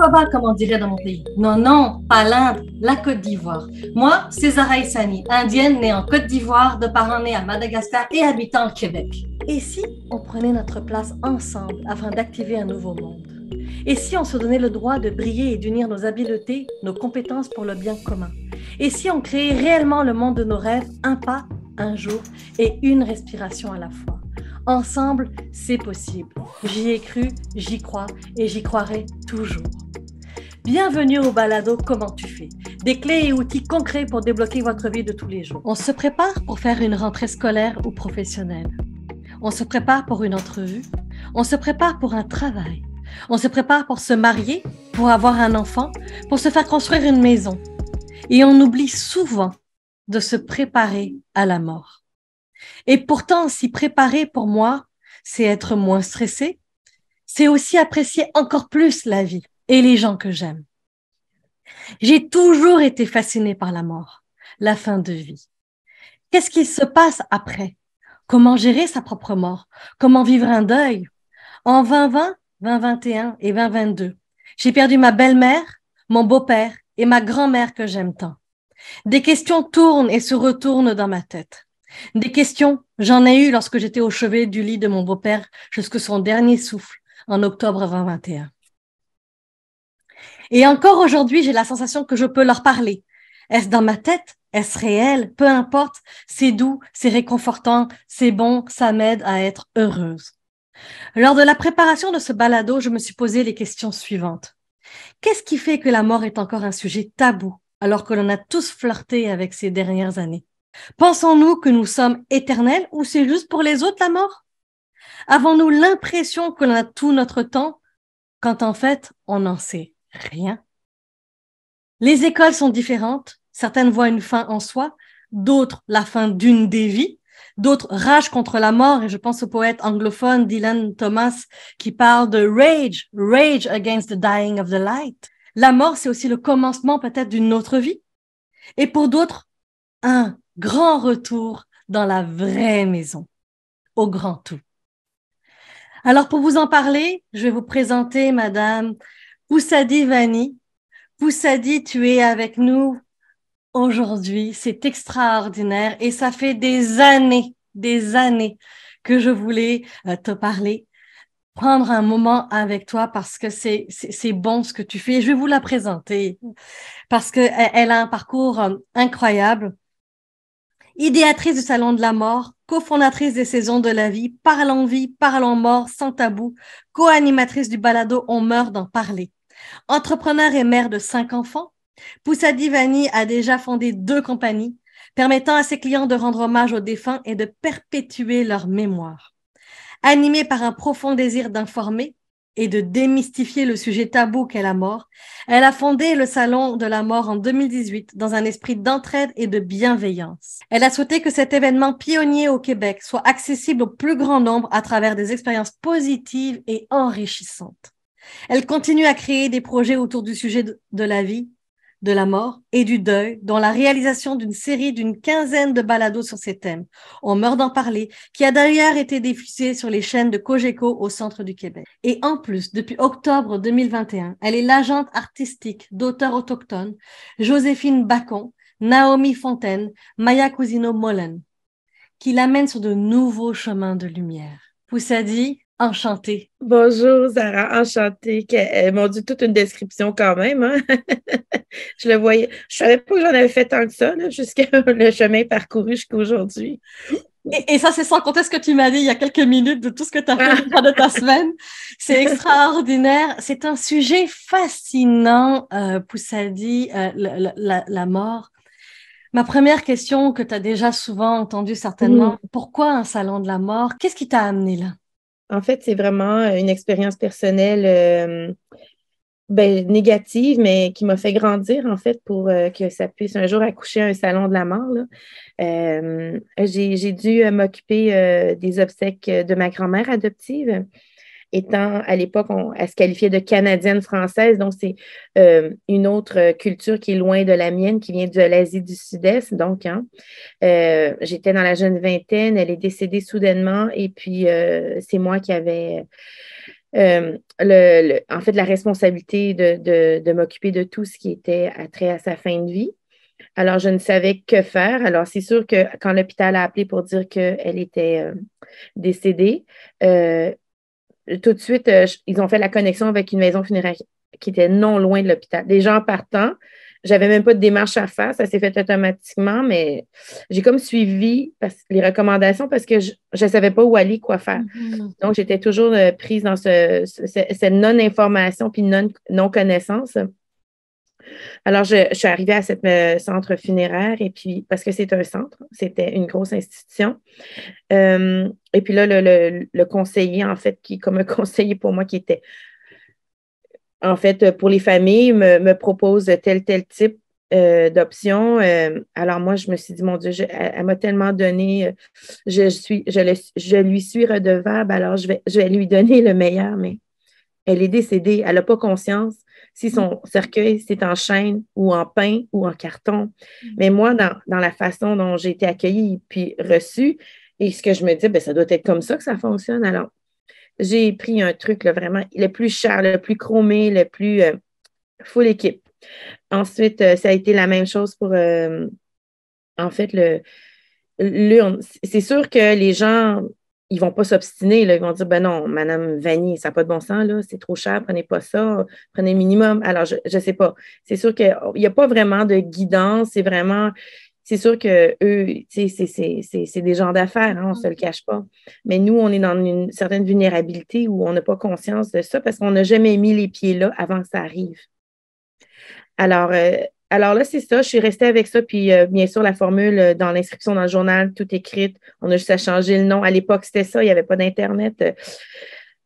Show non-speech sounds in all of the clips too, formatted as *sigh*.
Aquaba, comme on dirait dans mon pays. Non, non, pas l'Inde, la Côte d'Ivoire. Moi, César Issani, indienne née en Côte d'Ivoire, de parents nés à Madagascar et habitant au Québec. Et si on prenait notre place ensemble afin d'activer un nouveau monde Et si on se donnait le droit de briller et d'unir nos habiletés, nos compétences pour le bien commun Et si on créait réellement le monde de nos rêves, un pas, un jour et une respiration à la fois Ensemble, c'est possible. J'y ai cru, j'y crois et j'y croirai toujours. Bienvenue au balado Comment tu fais Des clés et outils concrets pour débloquer votre vie de tous les jours. On se prépare pour faire une rentrée scolaire ou professionnelle. On se prépare pour une entrevue. On se prépare pour un travail. On se prépare pour se marier, pour avoir un enfant, pour se faire construire une maison. Et on oublie souvent de se préparer à la mort. Et pourtant, s'y préparer pour moi, c'est être moins stressé, c'est aussi apprécier encore plus la vie et les gens que j'aime. J'ai toujours été fascinée par la mort, la fin de vie. Qu'est-ce qui se passe après Comment gérer sa propre mort Comment vivre un deuil En 2020, 2021 et 2022, j'ai perdu ma belle-mère, mon beau-père et ma grand-mère que j'aime tant. Des questions tournent et se retournent dans ma tête. Des questions, j'en ai eu lorsque j'étais au chevet du lit de mon beau-père Jusque son dernier souffle en octobre 2021. Et encore aujourd'hui, j'ai la sensation que je peux leur parler. Est-ce dans ma tête Est-ce réel Peu importe, c'est doux, c'est réconfortant, c'est bon, ça m'aide à être heureuse. Lors de la préparation de ce balado, je me suis posé les questions suivantes. Qu'est-ce qui fait que la mort est encore un sujet tabou alors que l'on a tous flirté avec ces dernières années Pensons-nous que nous sommes éternels ou c'est juste pour les autres la mort Avons-nous l'impression qu'on a tout notre temps quand en fait on n'en sait rien Les écoles sont différentes, certaines voient une fin en soi, d'autres la fin d'une des vies, d'autres rage contre la mort, et je pense au poète anglophone Dylan Thomas qui parle de rage, rage against the dying of the light. La mort, c'est aussi le commencement peut-être d'une autre vie. Et pour d'autres, un grand retour dans la vraie maison, au grand tout. Alors pour vous en parler, je vais vous présenter Madame Poussadi Vani. Poussadi, tu es avec nous aujourd'hui. C'est extraordinaire et ça fait des années, des années que je voulais euh, te parler, prendre un moment avec toi parce que c'est, c'est, bon ce que tu fais. Je vais vous la présenter parce qu'elle a un parcours euh, incroyable idéatrice du Salon de la Mort, cofondatrice des Saisons de la Vie, Parlons Vie, parlant Mort, sans tabou, co-animatrice du balado On meurt d'en parler. Entrepreneur et mère de cinq enfants, Poussa Divani a déjà fondé deux compagnies permettant à ses clients de rendre hommage aux défunts et de perpétuer leur mémoire. Animée par un profond désir d'informer, et de démystifier le sujet tabou qu'est la mort, elle a fondé le Salon de la mort en 2018 dans un esprit d'entraide et de bienveillance. Elle a souhaité que cet événement pionnier au Québec soit accessible au plus grand nombre à travers des expériences positives et enrichissantes. Elle continue à créer des projets autour du sujet de, la vie, de la mort et du deuil, dans la réalisation d'une série d'une quinzaine de balados sur ces thèmes. On meurt d'en parler, qui a d'ailleurs été diffusée sur les chaînes de Cogeco au centre du Québec. Et en plus, depuis octobre 2021, elle est l'agente artistique d'auteurs autochtones Joséphine Bacon, Naomi Fontaine, Maya Cousino Molen, qui l'amène sur de nouveaux chemins de lumière. Poussadi, Enchantée. Bonjour Zara, enchantée. elles eh, m'ont dit toute une description quand même. Hein. *laughs* je le voyais. Je savais pas que j'en avais fait tant que ça, jusqu'à *laughs* le chemin parcouru jusqu'aujourd'hui. Et, et, ça, c'est sans compter ce que tu m'as dit il y a quelques minutes de tout ce que tu as fait de ta semaine. C'est extraordinaire. C'est un sujet fascinant, euh, Poussadi, euh, la, mort. Ma première question que tu as déjà souvent entendue certainement, mm. pourquoi un salon de la mort Qu'est-ce qui t'a amené là en fait, c'est vraiment euh, une expérience personnelle euh, ben, négative, mais qui m'a fait grandir, en fait, pour euh, que ça puisse un jour accoucher à un salon de la mort. j'ai, dû m'occuper des obsèques de ma grand-mère adoptive étant à l'époque, elle se qualifiait de Canadienne française, donc c'est euh, une autre euh, culture qui est loin de la mienne, qui vient de l'Asie du Sud-Est. Donc, hein. euh, j'étais dans la jeune vingtaine, elle est décédée soudainement, et puis c'est moi qui avais. le, en fait, la responsabilité de, m'occuper de tout ce qui était à trait à sa fin de vie. Alors, je ne savais que faire. Alors, c'est sûr que quand l'hôpital a appelé pour dire qu'elle était décédée, tout de suite, euh, ils ont fait la connexion avec une maison funéraire qui était non loin de l'hôpital. Des gens partant, j'avais même pas de démarche à faire, ça s'est fait automatiquement, mais j'ai comme suivi les recommandations parce que je ne savais pas où aller, quoi faire. Mm-hmm. Donc, j'étais toujours euh, prise dans cette non-information puis non-connaissance. non information puis non connaissance alors, je, suis arrivée à ce euh, centre funéraire, et puis, parce que c'est un centre, c'était une grosse institution. Euh, et puis là, le, conseiller, en fait, qui, comme un *laughs* conseiller pour moi, qui était, en fait, pour les familles, me, propose tel, tel type euh, d'options. alors moi, je me suis dit, mon Dieu, elle, m'a tellement donné, je, suis, je, lui suis redevable, alors je vais, je vais lui donner le meilleur, mais elle est décédée, elle n'a pas conscience si son cercueil, c'est en chaîne ou en pain ou en carton. Mm. Mais moi, dans, la façon dont j'ai été accueillie puis reçue, et ce que je me dis, ben ça doit être comme ça que ça fonctionne. Alors, j'ai pris un truc vraiment le plus cher, le plus chromé, le plus euh, full équipe. Ensuite, euh, ça a été la même chose pour, euh, en fait, le, l'urne. C'est sûr que les gens ils vont pas s'obstiner. Ils vont dire ben non, Madame Vanier, ça n'a pas de bon sens, là, c'est trop cher, prenez pas ça, prenez minimum. Alors, je ne sais pas. C'est sûr qu'il oh, n'y a pas vraiment de guidance. C'est vraiment. C'est sûr que eux, c'est des gens d'affaires, hein, on ne se le mm-hmm. cache pas. Mais nous, on est dans une certaine vulnérabilité où on n'a pas conscience de ça parce qu'on n'a jamais mis les pieds là avant que ça arrive. Alors, euh, alors là, c'est ça. Je suis restée avec ça. Puis euh, bien sûr, la formule euh, dans l'inscription dans le journal, tout écrite. On a juste à changer le nom. À l'époque, c'était ça. Il n'y avait pas d'Internet.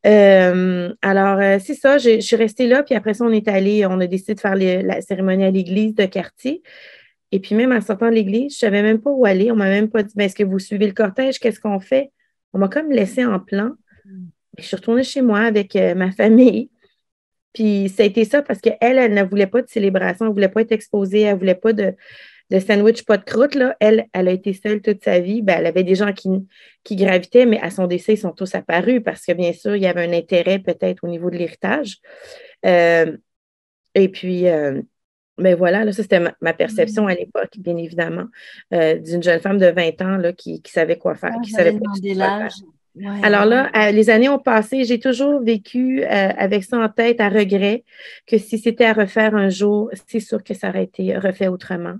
Euh, alors, c'est ça, je, suis restée là, puis après ça, on est allé, on a décidé de faire la cérémonie à l'église de quartier. Et puis même en sortant de l'église, je ne savais même pas où aller. On m'a même pas dit, mais ben, est-ce que vous suivez le cortège? Qu'est-ce qu'on fait? On m'a comme laissé en plan. Mm. Je suis retournée chez moi avec ma famille. Puis ça a été ça parce qu'elle, elle ne voulait pas de célébration, elle ne voulait pas être exposée, elle ne voulait pas de, sandwich pas de croûte. Là. Elle, elle a été seule toute sa vie. Ben, elle avait des gens qui, gravitaient, mais à son décès, ils sont tous apparus parce que bien sûr, il y avait un intérêt peut-être au niveau de l'héritage. Euh, et puis, mais euh, ben voilà, là, ça c'était ma, perception à l'époque, bien évidemment, euh, d'une jeune femme de 20 ans là, qui, savait quoi faire, ah, qui savait pas quoi faire. Alors là, euh, les années ont passé, j'ai toujours vécu euh, avec ça en tête à regret que si c'était à refaire un jour, c'est sûr que ça aurait été refait autrement.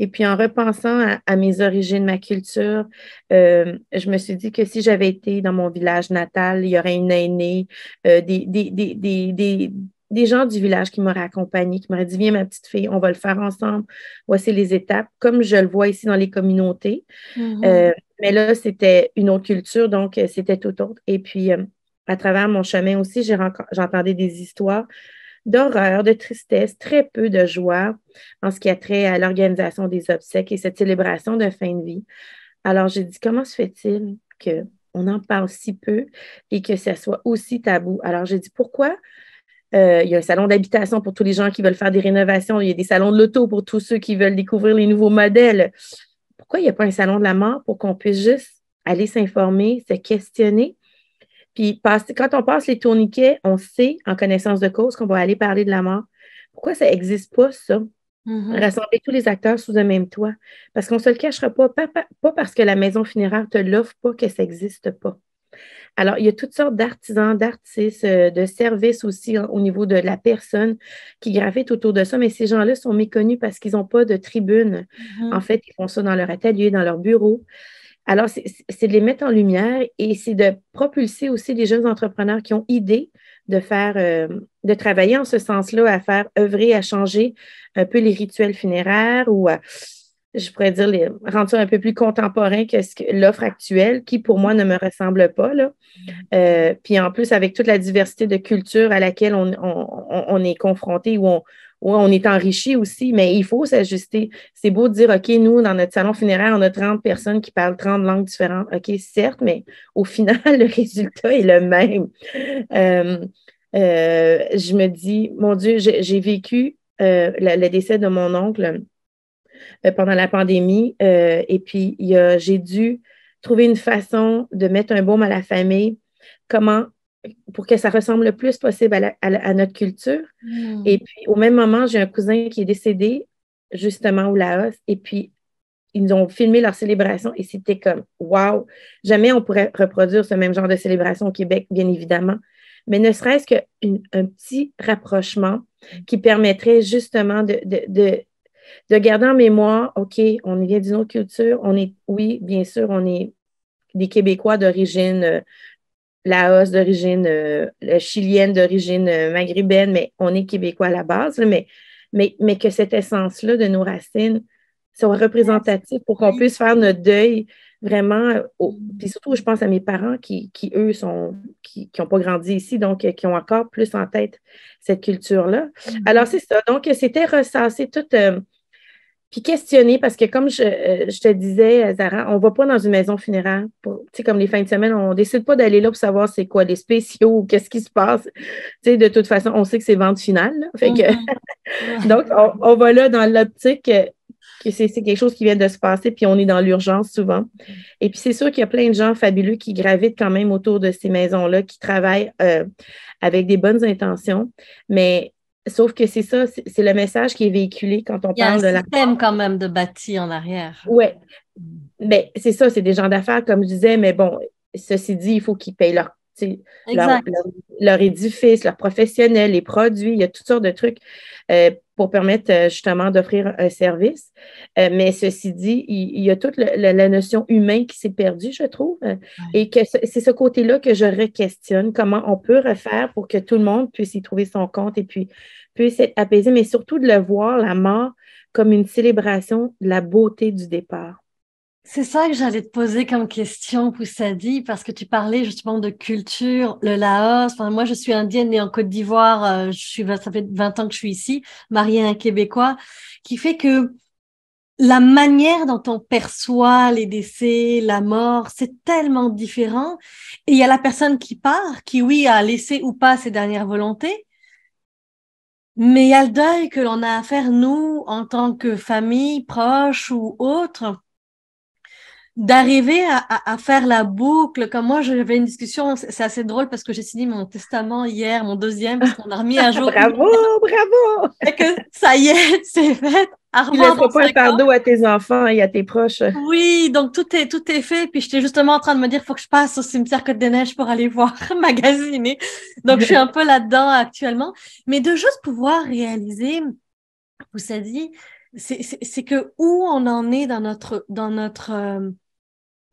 Et puis en repensant à, mes origines, ma culture, euh, je me suis dit que si j'avais été dans mon village natal, il y aurait une aînée, des, des, des, des gens du village qui m'auraient accompagnée, qui m'auraient dit Viens, ma petite fille, on va le faire ensemble. Voici les étapes, comme je le vois ici dans les communautés. Mm-hmm. Euh, mais là, c'était une autre culture, donc euh, c'était tout autre. Et puis, euh, à travers mon chemin aussi, j'entendais des histoires d'horreur, de tristesse, très peu de joie en ce qui a trait à l'organisation des obsèques et cette célébration de fin de vie. Alors, j'ai dit Comment se fait-il que on en parle si peu et que ça soit aussi tabou. Alors, j'ai dit pourquoi euh, il y a un salon d'habitation pour tous les gens qui veulent faire des rénovations. Il y a des salons de l'auto pour tous ceux qui veulent découvrir les nouveaux modèles. Pourquoi il n'y a pas un salon de la mort pour qu'on puisse juste aller s'informer, se questionner? Puis quand on passe les tourniquets, on sait en connaissance de cause qu'on va aller parler de la mort. Pourquoi ça n'existe pas, ça? Mm-hmm. Rassembler tous les acteurs sous un même toit. Parce qu'on ne se le cachera pas, pas, pas, parce que la maison funéraire ne te l'offre pas que ça n'existe pas. Alors, il y a toutes sortes d'artisans, d'artistes, euh, de services aussi hein, au niveau de la personne qui gravitent autour de ça, mais ces gens-là sont méconnus parce qu'ils n'ont pas de tribune. Mm-hmm. En fait, ils font ça dans leur atelier, dans leur bureau. Alors, c'est de les mettre en lumière et c'est de propulser aussi les jeunes entrepreneurs qui ont idée de faire, euh, de travailler en ce sens-là, à faire œuvrer, à changer un peu les rituels funéraires ou à, je pourrais dire, rendre ça un peu plus contemporain que, l'offre actuelle, qui pour moi ne me ressemble pas. Là. Mm-hmm. Euh, puis en plus, avec toute la diversité de culture à laquelle on, est confronté ou on, on est enrichi aussi, mais il faut s'ajuster. C'est beau de dire, OK, nous, dans notre salon funéraire, on a 30 personnes qui parlent 30 langues différentes. OK, certes, mais au *laughs* final, le résultat est le même. Euh, euh, je me dis, mon Dieu, j'ai vécu le décès de mon oncle euh, pendant la pandémie. Euh, et puis, j'ai dû trouver une façon de mettre un baume à la famille, comment pour que ça ressemble le plus possible à, notre culture. Hmm. Et puis, au même moment, j'ai un cousin qui est décédé, justement, au Laos, et puis, ils ont filmé leur célébration et c'était comme, wow, jamais on pourrait reproduire ce même genre de célébration au Québec, bien évidemment, mais ne serait-ce qu'un petit rapprochement qui permettrait justement de de garder en mémoire, OK, on vient d'une autre culture, on est, oui, bien sûr, on est des Québécois d'origine euh, Laos, d'origine euh, chilienne, d'origine euh, maghrébaine, mais on est Québécois à la base, mais, mais, mais que cette essence-là de nos racines soit représentative pour qu'on puisse faire notre deuil vraiment, mm. puis surtout, je pense à mes parents qui, qui eux, sont, qui n'ont pas grandi ici, donc qui ont encore plus en tête cette culture-là. Mm. Alors, c'est ça. Donc, c'était ressasser toute, puis questionner, parce que comme je, euh, te disais, euh, Zara, on ne va pas dans une maison funéraire. Tu sais, comme les fins de semaine, on ne décide pas d'aller là pour savoir c'est quoi les spéciaux ou qu'est-ce qui se passe. Tu sais, de toute façon, on sait que c'est vente finale. Mm-hmm. *laughs* donc, on, va là dans l'optique euh, que c'est quelque chose qui vient de se passer, puis on est dans l'urgence souvent. Et puis c'est sûr qu'il y a plein de gens fabuleux qui gravitent quand même autour de ces maisons-là, qui travaillent avec des bonnes intentions, mais Sauf que c'est ça, c'est le message qui est véhiculé quand on parle de la. Il quand même de bâti en arrière. Oui. Mais ben, c'est ça, c'est des gens d'affaires, comme je disais, mais bon, ceci dit, il faut qu'ils payent leur leur, leur, leur, édifice, professionnels, les produits, il y a toutes sortes de trucs euh, pour permettre euh, justement d'offrir un service. Euh, mais ceci dit, il, y a toute la, notion humaine qui s'est perdue, je trouve. Et que c'est ce, côté-là que je re-questionne, comment on peut refaire pour que tout le monde puisse y trouver son compte et puis puisse être apaisé, mais surtout de le voir, la mort, comme une célébration de la beauté du départ. C'est ça que j'allais te poser comme question, Poussadi, parce que tu parlais justement de culture, le Laos. moi, je suis indienne et en Côte d'Ivoire, euh, je suis, ça fait 20 ans que je suis ici, mariée à un Québécois, qui fait que la manière dont on perçoit les décès, la mort, c'est tellement différent. Et il y a la personne qui part, qui, oui, a laissé ou pas ses dernières volontés, mais il y a le deuil que l'on a à faire, nous, en tant que famille, proche ou autre d'arriver à, à, à, faire la boucle. Comme moi, j'avais une discussion, c'est assez drôle parce que j'ai signé mon testament hier, mon deuxième, parce qu'on a remis un jour. *laughs* bravo, bravo! Et que ça y est, *laughs* c'est fait. Tu ne pas un fardeau à tes enfants et à tes proches. Oui, donc tout est, tout est fait. Puis j'étais justement en train de me dire, faut que je passe au cimetière Côte-des-Neiges pour aller voir *laughs* magasiner. Donc je suis un peu là-dedans actuellement. Mais de juste pouvoir réaliser, vous savez, c'est que où on en est dans notre, dans notre, euh,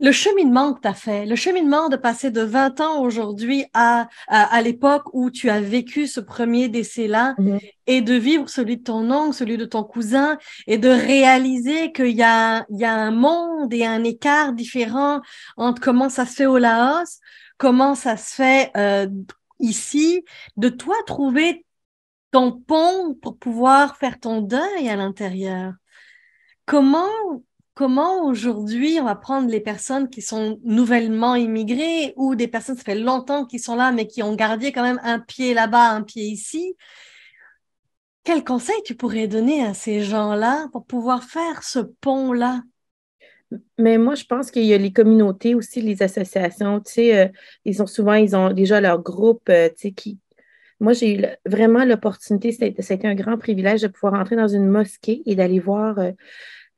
le cheminement que tu as fait, le cheminement de passer de 20 ans aujourd'hui à, à, l'époque où tu as vécu ce premier décès-là mm-hmm. et de vivre celui de ton oncle, celui de ton cousin et de réaliser qu'il y a, il y a un monde et un écart différent entre comment ça se fait au Laos, comment ça se fait euh, ici, de toi trouver ton pont pour pouvoir faire ton deuil à l'intérieur. Comment Comment aujourd'hui on va prendre les personnes qui sont nouvellement immigrées ou des personnes qui fait longtemps qu'ils sont là mais qui ont gardé quand même un pied là-bas, un pied ici Quel conseil tu pourrais donner à ces gens-là pour pouvoir faire ce pont-là mais moi, je pense qu'il y a les communautés aussi, les associations, tu euh, ils ont souvent, ils ont déjà leur groupe, euh, qui... Moi, j'ai eu vraiment l'opportunité, c'était un grand privilège de pouvoir entrer dans une mosquée et d'aller voir euh,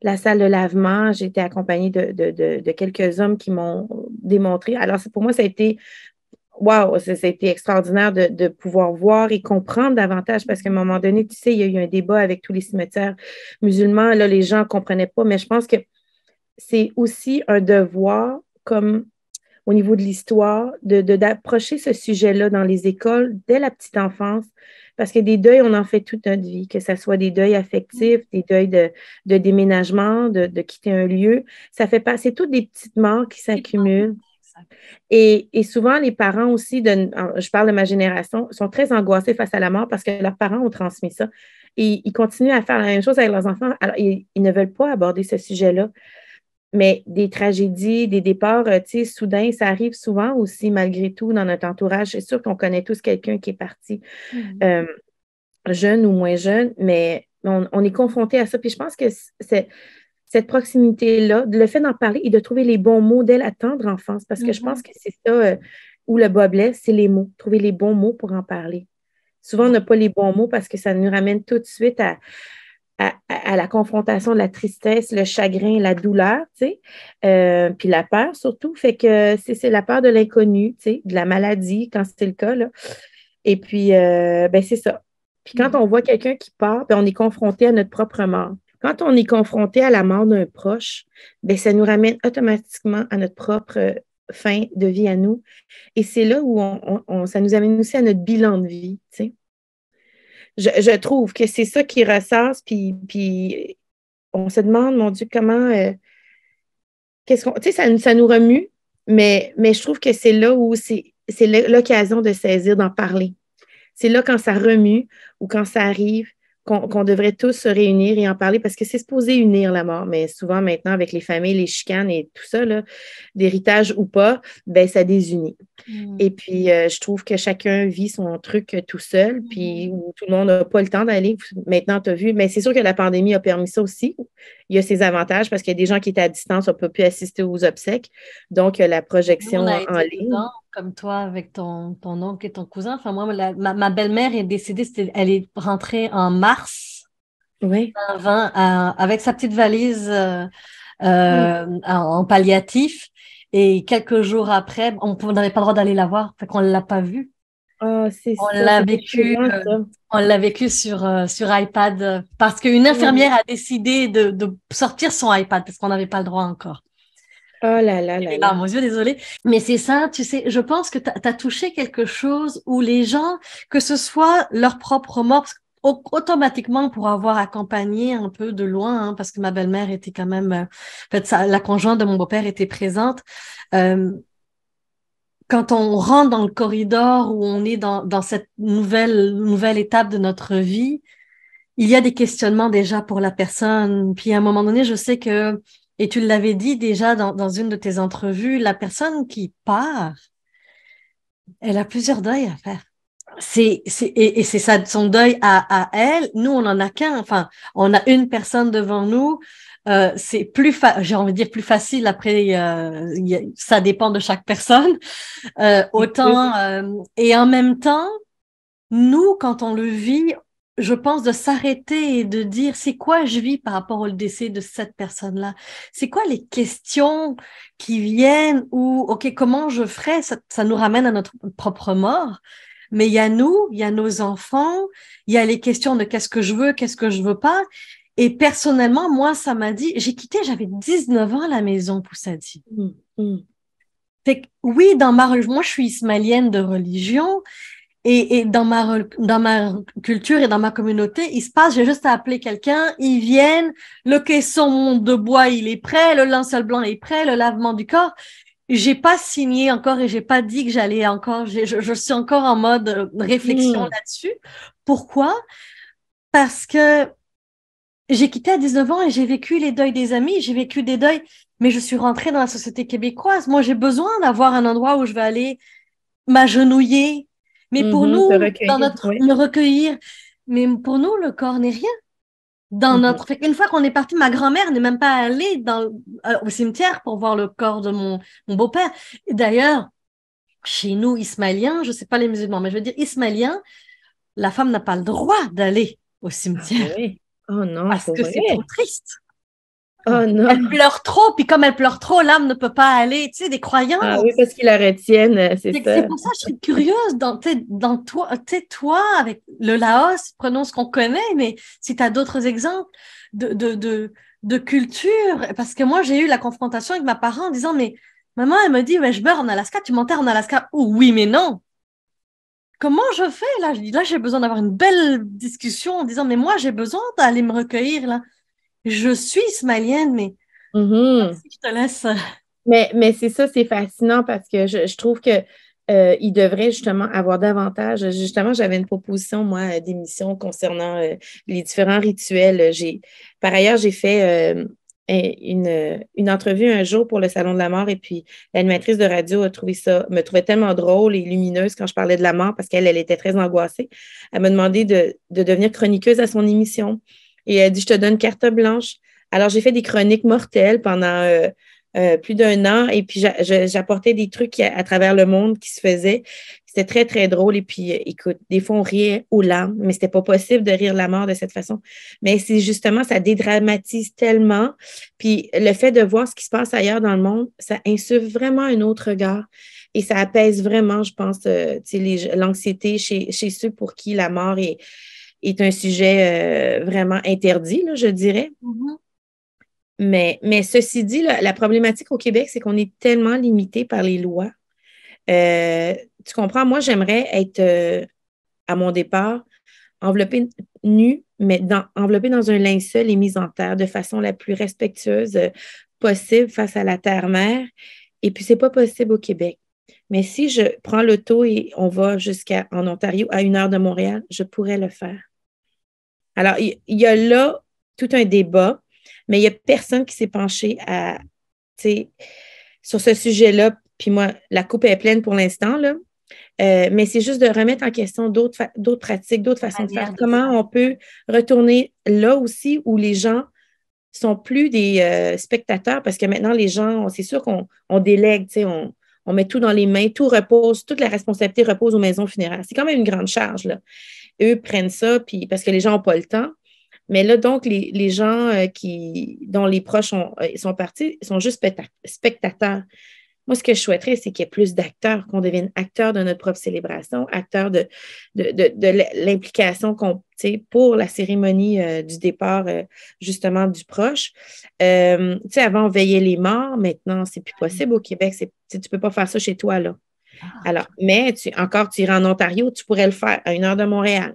la salle de lavement. J'ai été accompagnée de, quelques hommes qui m'ont démontré. Alors, pour moi, ça a été waouh ça, a été extraordinaire de, pouvoir voir et comprendre davantage parce qu'à un moment donné, tu sais, il y a eu un débat avec tous les cimetières musulmans. Là, les gens ne comprenaient pas, mais je pense que c'est aussi un devoir comme au niveau de l'histoire, d'approcher de, ce sujet-là dans les écoles dès la petite enfance parce que des deuils, on en fait toute notre vie, que ce soit des deuils affectifs, mm. des deuils de, déménagement, de, quitter un lieu. Ça fait pas, c'est toutes des petites morts qui s'accumulent. Et, souvent, les parents aussi, je parle de ma génération, sont très angoissés face à la mort parce que leurs parents ont transmis ça. Et ils continuent à faire la même chose avec leurs enfants. Alors, ils ne veulent pas aborder ce sujet-là. Mais des tragédies, des départs, euh, tu soudains, ça arrive souvent aussi, malgré tout, dans notre entourage. C'est sûr qu'on connaît tous quelqu'un qui est parti, mm-hmm. euh, jeune ou moins jeune, mais on, est confronté à ça. Puis je pense que cette proximité-là, le fait d'en parler et de trouver les bons mots dès la tendre enfance, parce que je pense mm-hmm. que c'est ça euh, où le bas blesse, c'est les mots, trouver les bons mots pour en parler. Souvent, on n'a pas les bons mots parce que ça nous ramène tout de suite à, à, la confrontation de la tristesse, le chagrin, la douleur, tu sais, euh, puis la peur surtout. Fait que c'est la peur de l'inconnu, tu sais, de la maladie, quand c'est le cas, là. Et puis, euh, ben c'est ça. Puis quand on mm-hmm. voit quelqu'un qui part, ben on est confronté à notre propre mort. Quand on est confronté à la mort d'un proche, ben ça nous ramène automatiquement à notre propre fin de vie à nous. Et c'est là où ça nous amène aussi à notre bilan de vie, tu sais je, trouve que c'est ça qui ressasse, puis, on se demande, mon Dieu, comment. Euh, qu'est-ce qu'on. Tu sais, ça, ça, nous remue, mais, mais je trouve que c'est là où c'est, c'est l'occasion de saisir, d'en parler. C'est là quand ça remue ou quand ça arrive qu'on devrait tous se réunir et en parler parce que c'est supposé unir la mort, mais souvent maintenant avec les familles, les chicanes et tout ça, d'héritage ou pas, ben ça désunit. Hmm. Et puis euh, je trouve que chacun vit son truc euh, tout seul, hmm. puis où tout le monde n'a pas le temps d'aller. Maintenant, tu as vu, mais c'est sûr que la pandémie a permis ça aussi. Il y a ses avantages parce qu'il y a des gens qui étaient à distance, on ne peut plus assister aux obsèques. Donc, la projection en ligne comme toi avec ton, ton, oncle et ton cousin. Enfin, moi, ma, belle-mère est décédée, elle est rentrée en mars oui. 2020 avec sa petite valise euh, euh, en, palliatif. Et quelques jours après, on n'avait pas le droit d'aller la voir, fait qu'on ne l'a pas vue. Ah, on l'a vécu, euh, on l'a vécu sur sur iPad parce qu'une infirmière a décidé de, sortir son iPad parce qu'on n'avait pas le droit encore. Oh là là là. mon Dieu, désolée. Mais c'est ça, tu sais, je pense que tu as, touché quelque chose où les gens, que ce soit leur propre mort, automatiquement pour avoir accompagné un peu de loin, hein, parce que ma belle-mère était quand même, euh, en fait, ça, la conjointe de mon beau-père était présente. Euh, quand on rentre dans le corridor où on est dans, dans cette nouvelle, nouvelle étape de notre vie, il y a des questionnements déjà pour la personne. Puis à un moment donné, je sais que et tu l'avais dit déjà dans, une de tes entrevues, la personne qui part, elle a plusieurs deuils à faire. C'est, et, c'est ça son deuil à, elle. Nous, on n'en a qu'un. Enfin, on a une personne devant nous. Euh, c'est plus, j'ai envie de dire plus facile. Après, ça dépend de chaque personne. Euh, autant euh, et en même temps, nous, quand on le vit, je pense, de s'arrêter et de dire c'est quoi je vis par rapport au décès de cette personne-là C'est quoi les questions qui viennent ou, OK, comment je ferais ça, nous ramène à notre propre mort. Mais il y a nous, il y a nos enfants, il y a les questions de qu'est-ce que je veux, qu'est-ce que je veux pas. Et personnellement, moi, ça m'a dit, j'ai quitté, j'avais 19 ans la maison Poussadi. Mm mmh. oui, dans ma religion, moi je suis ismalienne de religion et, et, dans, ma, dans ma culture et dans ma communauté, il se passe, j'ai juste à appeler quelqu'un, ils viennent, le caisson de bois, il est prêt, le linceul blanc est prêt, le lavement du corps. J'ai pas signé encore et j'ai pas dit que j'allais encore, je, suis encore en mode euh, réflexion hmm. là-dessus. Pourquoi? Parce que j'ai quitté à 19 ans et j'ai vécu les deuils des amis, j'ai vécu des deuils, mais je suis rentrée dans la société québécoise. Moi, j'ai besoin d'avoir un endroit où je vais aller m'agenouiller, mais pour mhm. nous, notre le recueillir, mais pour nous, le corps n'est rien. Dans mhm. notre, une fois qu'on est parti, ma grand-mère n'est même pas allée dans, euh, au cimetière pour voir le corps de mon, beau-père. D'ailleurs, chez nous, ismaéliens, je ne sais pas les musulmans, mais je veux dire, ismaéliens, la femme n'a pas le droit d'aller au cimetière. oui. Oh non, parce que c'est trop triste. Oh non. Elle pleure trop, puis comme elle pleure trop, l'âme ne peut pas aller. Tu sais, des croyances. Ah oui, parce qu'ils la retiennent, euh, c'est ça. C'est pour ça que je suis curieuse. Dans, dans toi, toi, avec le Laos, prenons ce qu'on connaît, mais si tu as d'autres exemples de, de, de, de, culture, parce que moi, j'ai eu la confrontation avec ma parent en disant, mais maman, elle me dit, mais je meurs en Alaska, tu m'enterres en Alaska. Oh, oui, mais non. Comment je fais là Là, j'ai besoin d'avoir une belle discussion en disant, mais moi, j'ai besoin d'aller me recueillir là je suis ismaélienne, mais mhm. si je te laisse. Mais, c'est ça, c'est fascinant parce que je, trouve que euh, il devrait justement avoir davantage. Justement, j'avais une proposition, moi, euh, d'émission concernant euh, les différents rituels. par ailleurs, j'ai fait une, entrevue un jour pour le Salon de la mort et puis l'animatrice de radio a trouvé ça, me trouvait tellement drôle et lumineuse quand je parlais de la mort parce qu'elle, elle était très angoissée. Elle m'a demandé de, devenir chroniqueuse à son émission. Et elle dit, je te donne carte blanche. Alors, j'ai fait des chroniques mortelles pendant euh, euh, plus d'un an et puis j'apportais des trucs à, travers le monde qui se faisaient. C'était très, très drôle. Et puis, euh, écoute, des fois, on riait aux larmes, mais c'était pas possible de rire la mort de cette façon. Mais c'est justement, ça dédramatise tellement. Puis, le fait de voir ce qui se passe ailleurs dans le monde, ça insuffle vraiment un autre regard. Et ça apaise vraiment, je pense, l'anxiété chez, chez ceux pour qui la mort est, est un sujet euh, vraiment interdit, je dirais. Mm-hmm. mais, mais ceci dit, la problématique au Québec, c'est qu'on est tellement limité par les lois. Euh, tu comprends, moi, j'aimerais être, euh, à mon départ, enveloppée nu mais dans, enveloppée dans un linceul et mise en terre de façon la plus respectueuse possible face à la terre-mère. Et puis, ce n'est pas possible au Québec. Mais si je prends l'auto et on va jusqu'en Ontario, à une heure de Montréal, je pourrais le faire. Alors, il y, a là tout un débat, mais il n'y a personne qui s'est penché sur ce sujet-là. Puis moi, la coupe est pleine pour l'instant, là. Euh, mais c'est juste de remettre en question d'autres pratiques, d'autres façons de faire. Comment on peut retourner là aussi où les gens ne sont plus des euh, spectateurs parce que maintenant, les gens, c'est sûr qu'on délègue, on, on met tout dans les mains, tout repose, toute la responsabilité repose aux maisons funéraires. C'est quand même une grande charge. Là eux prennent ça, puis parce que les gens n'ont pas le temps. Mais là, donc, les, gens euh, qui, dont les proches sont euh, partis sont juste spectateurs. Moi, ce que je souhaiterais, c'est qu'il y ait plus d'acteurs, qu'on devienne acteurs de notre propre célébration, acteurs de, de, l'implication qu'on pour la cérémonie euh, du départ, justement, du proche. avant, on veillait les morts. Maintenant, c'est plus possible au Québec. Tu ne peux pas faire ça chez toi, là. Ah. Alors, mais tu, encore, tu iras en Ontario, tu pourrais le faire à une heure de Montréal.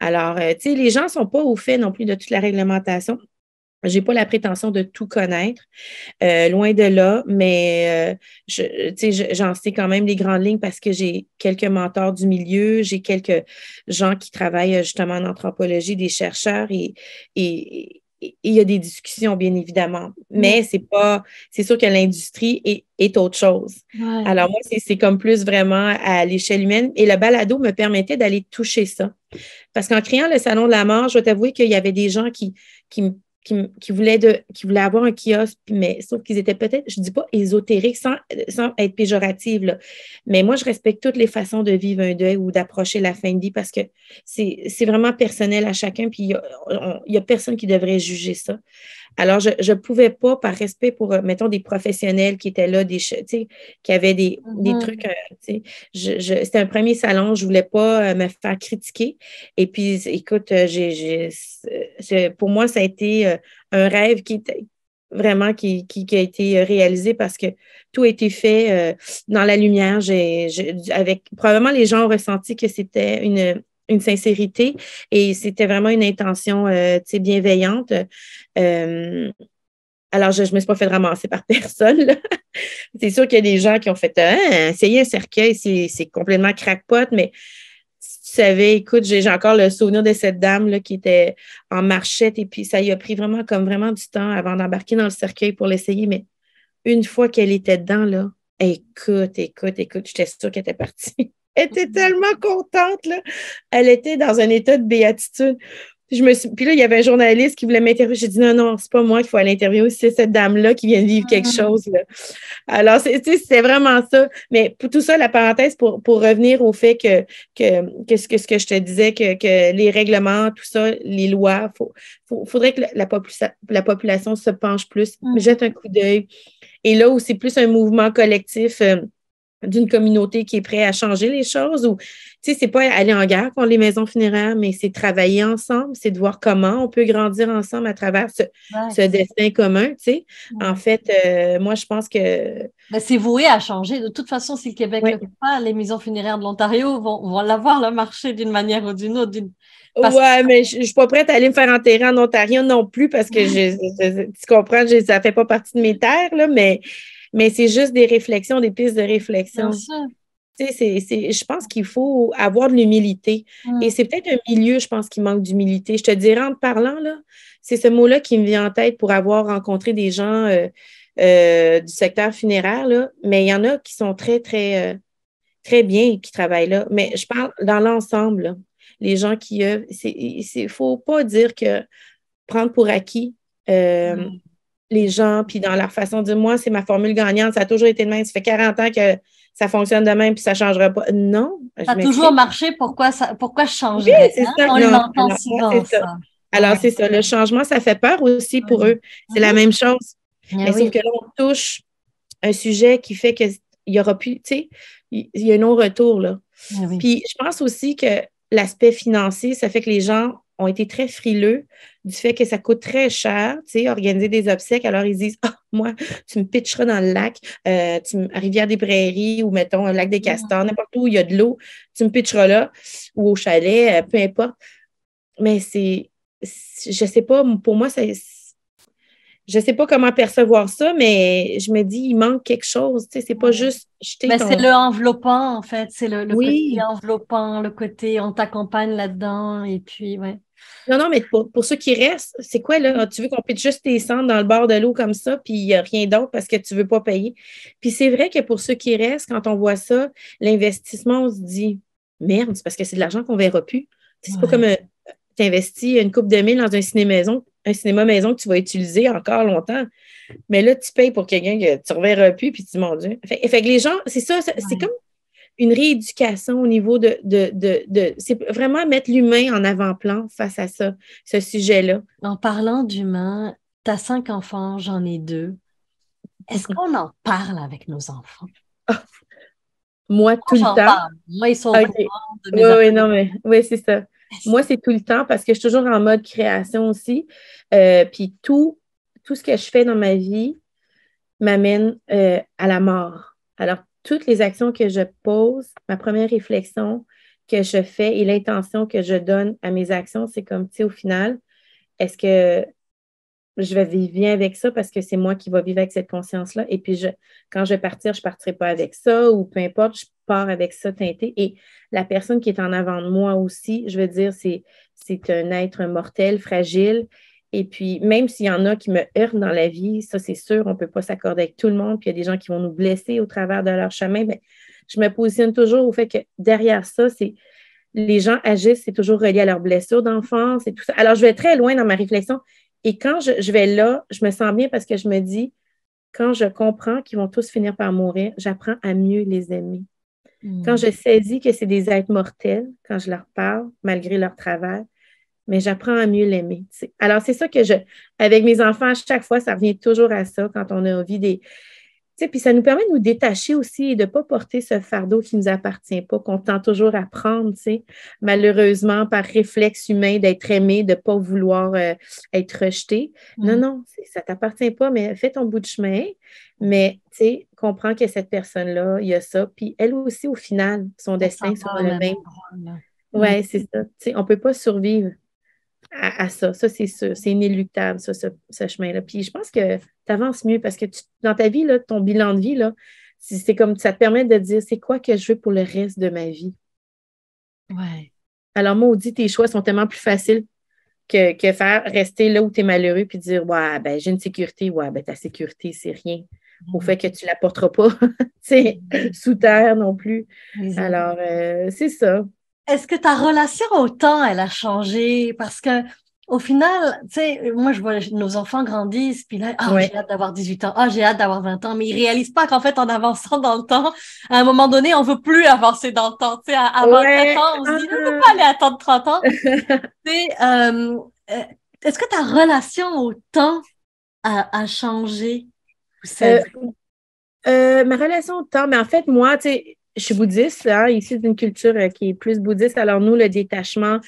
Alors, euh, tu sais, les gens ne sont pas au fait non plus de toute la réglementation. Je n'ai pas la prétention de tout connaître, euh, loin de là, mais euh, j'en sais quand même les grandes lignes parce que j'ai quelques mentors du milieu, j'ai quelques gens qui travaillent justement en anthropologie, des chercheurs, et, et, il y a des discussions, bien évidemment, mm. mais c'est pas, c'est sûr que l'industrie est, autre chose. Alors, moi, c'est comme plus vraiment à l'échelle humaine et le balado me permettait d'aller toucher ça. Parce qu'en créant le Salon de la mort, je vais t'avouer qu'il y avait des gens qui, qui me qui, voulaient de, qui avoir un kiosque, mais sauf qu'ils étaient peut-être, je ne dis pas ésotériques sans, être péjorative, mais moi, je respecte toutes les façons de vivre un deuil ou d'approcher la fin de vie parce que c'est vraiment personnel à chacun, puis il n'y a, personne qui devrait juger ça. Alors, je ne pouvais pas, par respect pour, euh, mettons, des professionnels qui étaient là, des, qui avaient des, mm-hmm. trucs. Euh, je, C'était un premier salon, je ne voulais pas euh, me faire critiquer. Et puis, écoute, pour moi, ça a été un rêve qui, vraiment qui, qui, a été réalisé parce que tout a été fait dans la lumière. J'ai, avec, probablement les gens ont ressenti que c'était une, une sincérité et c'était vraiment une intention euh, bienveillante. Euh, alors, je ne me suis pas fait ramasser par *laughs* personne. c'est sûr qu'il y a des gens qui ont fait ah, hein, essayer un cercueil, c'est complètement crackpot, mais tu savais, écoute, j'ai encore le souvenir de cette dame là, qui était en marchette et puis ça y a pris vraiment comme vraiment du temps avant d'embarquer dans le cercueil pour l'essayer, mais une fois qu'elle était dedans, là, écoute, écoute, écoute, j'étais sûre qu'elle était partie. Elle était tellement contente. Là. Elle était dans un état de béatitude. Puis, je me Puis là, il y avait un journaliste qui voulait m'interviewer. J'ai dit non, non, c'est pas moi qu'il faut aller interviewer, c'est cette dame-là qui vient de vivre quelque ah. chose. Là. Alors, c'est vraiment ça. Mais pour tout ça, la parenthèse, pour, revenir au fait que, que, ce, que ce que je te disais, que, que les règlements, tout ça, les lois, il faudrait que la, population se penche plus, mm. jette un coup d'œil. Et là aussi c'est plus un mouvement collectif. Euh, d'une communauté qui est prête à changer les choses ou, tu sais, c'est pas aller en guerre pour les maisons funéraires, mais c'est travailler ensemble, c'est de voir comment on peut grandir ensemble à travers ce, destin commun, tu sais. En fait, euh, moi, je pense que... Ben, c'est voué à changer. De toute façon, si le Québec ne le pas, les maisons funéraires de l'Ontario vont, l'avoir, le marché, d'une manière ou d'une autre. Oui, Ouais, mais je, ne suis pas prête à aller me faire enterrer en Ontario non plus parce que je, tu comprends, ça fait pas partie de mes terres, là, mais mais c'est juste des réflexions, des pistes de réflexion. Je pense qu'il faut avoir de l'humilité. Mm. Et c'est peut-être un milieu, je pense, qui manque d'humilité. Je te dirais en parlant, c'est ce mot-là qui me vient en tête pour avoir rencontré des gens euh, euh, du secteur funéraire, là, mais il y en a qui sont très, très, euh, très bien qui travaillent là. Mais je parle dans l'ensemble, les gens qui œuvrent. Il ne faut pas dire que prendre pour acquis. Mm les gens, puis dans leur façon de dire, moi, c'est ma formule gagnante, ça a toujours été de même, ça fait 40 ans que ça fonctionne de même, puis ça ne changera pas. Non. Ça a toujours marché, pourquoi, ça, pourquoi hein? On l'entend souvent, Alors, c'est ça, le changement, ça fait peur aussi pour eux. C'est la même chose. sauf que là, on touche un sujet qui fait qu'il n'y aura plus, tu sais, il y a un non-retour, là. Puis, je pense aussi que l'aspect financier, ça fait que les gens ont été très frileux du fait que ça coûte très cher, tu sais, organiser des obsèques. Alors, ils disent, ah, moi, tu me pitcheras dans le lac, euh, à Rivière-des-Prairies ou, mettons, un lac des Castors, n'importe où il y a de l'eau, tu me pitcheras là ou au chalet, euh, peu importe. Mais c'est, je sais pas, pour moi, c'est, je sais pas comment percevoir ça, mais je me dis, il manque quelque chose. Tu sais, c'est pas juste jeter. Mais ben, c'est le enveloppant, en fait. C'est le, enveloppant, le côté on t'accompagne là-dedans. Et puis, ouais. Non, non, mais pour, ceux qui restent, c'est quoi là? Ah, tu veux qu'on pète juste tes cendres dans le bord de l'eau comme ça, puis il n'y a rien d'autre parce que tu ne veux pas payer. Puis c'est vrai que pour ceux qui restent, quand on voit ça, l'investissement, on se dit merde, c'est parce que c'est de l'argent qu'on ne verra plus. C'est pas comme euh, tu investis une coupe de mille dans un cinéma maison, un cinéma maison que tu vas utiliser encore longtemps. Mais là, tu payes pour quelqu'un que tu ne reverras plus, puis tu dis mon Dieu. Fait, que les gens, c'est ça, c'est comme une rééducation au niveau de... de, c'est vraiment mettre l'humain en avant-plan face à ça, ce sujet-là. En parlant d'humain, tu as cinq enfants, j'en ai deux. Est-ce qu'on en parle avec nos enfants? *laughs* moi, tout le temps. Moi, ils sont okay. de mes oui, oui, non, mais oui, c'est ça. Moi, c'est tout le temps parce que je suis toujours en mode création aussi. Euh, puis tout, tout ce que je fais dans ma vie m'amène euh, à la mort. Alors, toutes les actions que je pose, ma première réflexion que je fais et l'intention que je donne à mes actions, c'est comme, tu sais, au final, est-ce que je vais vivre bien avec ça parce que c'est moi qui vais vivre avec cette conscience-là. Et puis, quand je vais partir, je ne partirai pas avec ça ou peu importe, je pars avec ça teinté. Et la personne qui est en avant de moi aussi, je veux dire, c'est un être mortel, fragile et puis, même s'il y en a qui me heurtent dans la vie, ça c'est sûr, on ne peut pas s'accorder avec tout le monde, puis il y a des gens qui vont nous blesser au travers de leur chemin, mais je me positionne toujours au fait que derrière ça, c'est les gens agissent, c'est toujours relié à leurs blessures d'enfance et tout ça. Alors, je vais très loin dans ma réflexion. Et quand je, vais là, je me sens bien parce que je me dis, quand je comprends qu'ils vont tous finir par mourir, j'apprends à mieux les aimer. Quand hmm. je saisis que c'est des êtres mortels, quand je leur parle, malgré leur travail, mais j'apprends à mieux l'aimer. Alors, c'est ça que je, avec mes enfants, à chaque fois, ça revient toujours à ça quand on a envie des. Puis ça nous permet de nous détacher aussi et de ne pas porter ce fardeau qui ne nous appartient pas, qu'on tend toujours à prendre, malheureusement, par réflexe humain d'être aimé, de ne pas vouloir euh, être rejeté. Mm. Non, non, ça ne t'appartient pas, mais fais ton bout de chemin. Mais comprends que cette personne-là, il y a ça. Puis elle aussi, au final, son destin sera le même. Oui, mm. c'est ça. on ne peut pas survivre à, ça. Ça, c'est sûr. C'est inéluctable, ça, ce, chemin-là. Puis je pense que tu avances mieux parce que dans ta vie, là, ton bilan de vie, c'est comme ça te permet de dire c'est quoi que je veux pour le reste de ma vie. Ouais. Alors, moi, dit tes choix sont tellement plus faciles que, faire rester là où tu es malheureux puis dire Ouais, ben j'ai une sécurité, ouais, ben ta sécurité, c'est rien. Au mhm. fait que tu ne porteras pas, *laughs* mhm. sous terre non plus. Alors, euh, c'est ça est-ce que ta relation au temps, elle a changé? Parce que au final, tu sais, moi, je vois nos enfants grandissent, puis là, ah, j'ai hâte d'avoir 18 ans, ah, j'ai hâte d'avoir 20 ans, mais ils ne réalisent pas qu'en fait, en avançant dans le temps, à un moment donné, on ne veut plus avancer dans le temps, tu sais, avant ans, on se dit, on ah. peut pas aller attendre 30 ans. *laughs* Euh, euh, est-ce que ta relation au temps a, changé? Euh, euh, ma relation au temps, mais en fait, moi, tu sais, je suis bouddhiste, hein, ici, d'une culture euh, qui est plus bouddhiste. Alors, nous, le détachement,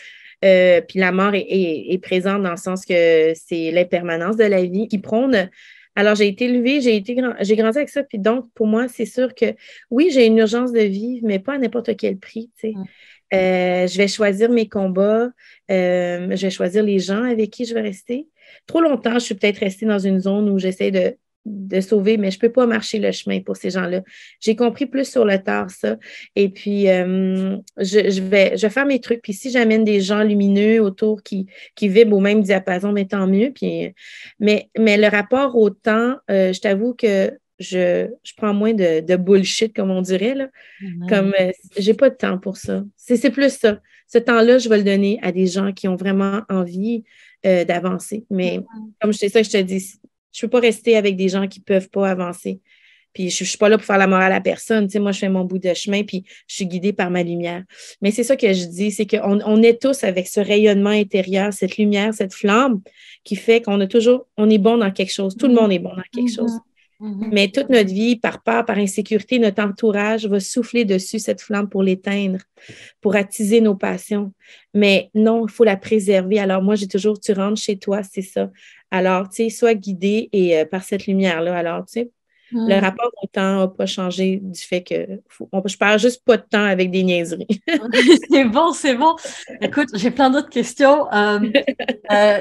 euh, puis la mort est, présente dans le sens que c'est l'impermanence de la vie qui prône. Alors, j'ai été élevée, j'ai été j'ai grandi avec ça. Puis donc, pour moi, c'est sûr que oui, j'ai une urgence de vivre, mais pas à n'importe quel prix. Mm. Euh, je vais choisir mes combats, je vais choisir les gens avec qui je vais rester. Trop longtemps, je suis peut-être restée dans une zone où j'essaie de de sauver, mais je ne peux pas marcher le chemin pour ces gens-là. J'ai compris plus sur le tard ça. Et puis, euh, je, vais, je faire mes trucs. Puis si j'amène des gens lumineux autour qui, qui vibrent au même diapason, mais tant mieux. Puis, mais, mais le rapport au temps, euh, je t'avoue que je, prends moins de, bullshit, comme on dirait. Là. Comme euh, j'ai pas de temps pour ça. C'est plus ça. Ce temps-là, je vais le donner à des gens qui ont vraiment envie d'avancer. Mais comme je ça ça, je te dis, je ne peux pas rester avec des gens qui ne peuvent pas avancer. Puis je ne suis pas là pour faire la morale à personne. moi, je fais mon bout de chemin, puis je suis guidée par ma lumière. Mais c'est ça que je dis, c'est qu'on est tous avec ce rayonnement intérieur, cette lumière, cette flamme qui fait qu'on a toujours, on est bon dans quelque chose. Tout le monde est bon dans quelque mhm. chose. Mhm. Mais toute notre vie, par peur, par insécurité, notre entourage va souffler dessus cette flamme pour l'éteindre, pour attiser nos passions. Mais non, il faut la préserver. Alors moi, j'ai toujours, tu rentres chez toi, c'est ça. Alors, tu sais, sois guidé et euh, par cette lumière-là. Alors, tu sais, le rapport au temps n'a pas changé du fait que Je on, je perds juste pas de temps avec des niaiseries. *laughs* *laughs* c'est bon, c'est bon. Écoute, j'ai plein d'autres questions. Euh, *laughs* euh,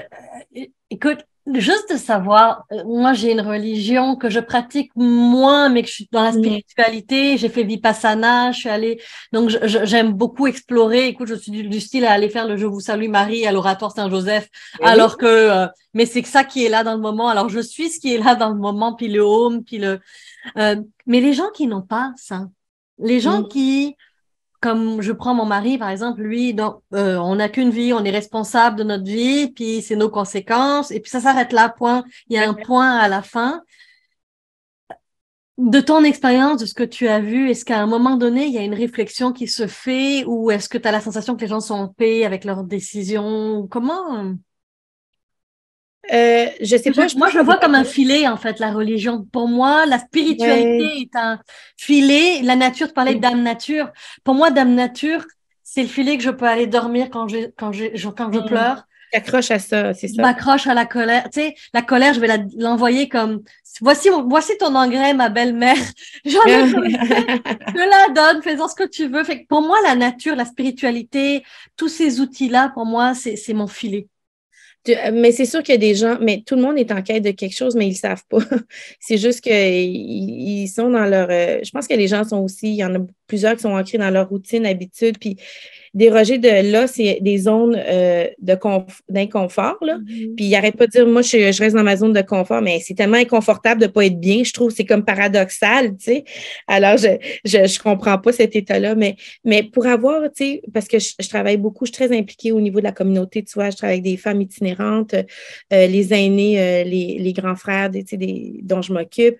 écoute, juste de savoir, euh, moi j'ai une religion que je pratique moins, mais que je suis dans la spiritualité, j'ai fait vipassana, je suis allée, donc j'aime beaucoup explorer. Écoute, je suis du, style à aller faire le Je vous salue Marie à l'oratoire Saint-Joseph, eh alors que, euh, mais c'est que ça qui est là dans le moment. Alors je suis ce qui est là dans le moment, puis le home, puis le, euh, mais les gens qui n'ont pas ça, les gens qui comme je prends mon mari, par exemple, lui, donc, euh, on n'a qu'une vie, on est responsable de notre vie, puis c'est nos conséquences, et puis ça s'arrête là, point. Il y a un point à la fin. De ton expérience, de ce que tu as vu, est-ce qu'à un moment donné, il y a une réflexion qui se fait, ou est-ce que tu as la sensation que les gens sont en paix avec leurs décisions? Comment? Euh? Euh, je sais pas. moi, je le vois comme un filet, en fait, la religion. Pour moi, la spiritualité est un filet. La nature, tu parlais mm. d'âme nature. Pour moi, d'âme nature, c'est le filet que je peux aller dormir quand je, quand je, quand mm. je pleure. accroches à ça, c'est ça. Je m'accroche à la colère. Tu sais, la colère, je vais l'envoyer comme voici, voici ton engrais, ma belle-mère. *laughs* *laughs* Je la donne, faisons ce que tu veux. Fait pour moi, la nature, la spiritualité, tous ces outils-là, pour moi, c'est mon filet. Euh, mais c'est sûr qu'il y a des gens, mais tout le monde est en quête de quelque chose, mais ils ne savent pas. *laughs* c'est juste qu'ils sont dans leur. Euh, je pense que les gens sont aussi, il y en a plusieurs qui sont ancrés dans leur routine, habitude, puis déroger de là, c'est des zones euh, d'inconfort. Mm-hmm. Puis il n'arrête pas de dire, moi, je, reste dans ma zone de confort, mais c'est tellement inconfortable de ne pas être bien. Je trouve c'est comme paradoxal, tu sais. Alors, je ne je, je, comprends pas cet état-là, mais, mais pour avoir, tu sais, parce que je, travaille beaucoup, je suis très impliquée au niveau de la communauté, tu vois, je travaille avec des femmes itinérantes, euh, les aînés, euh, les, les, grands frères, tu sais, des, dont je m'occupe.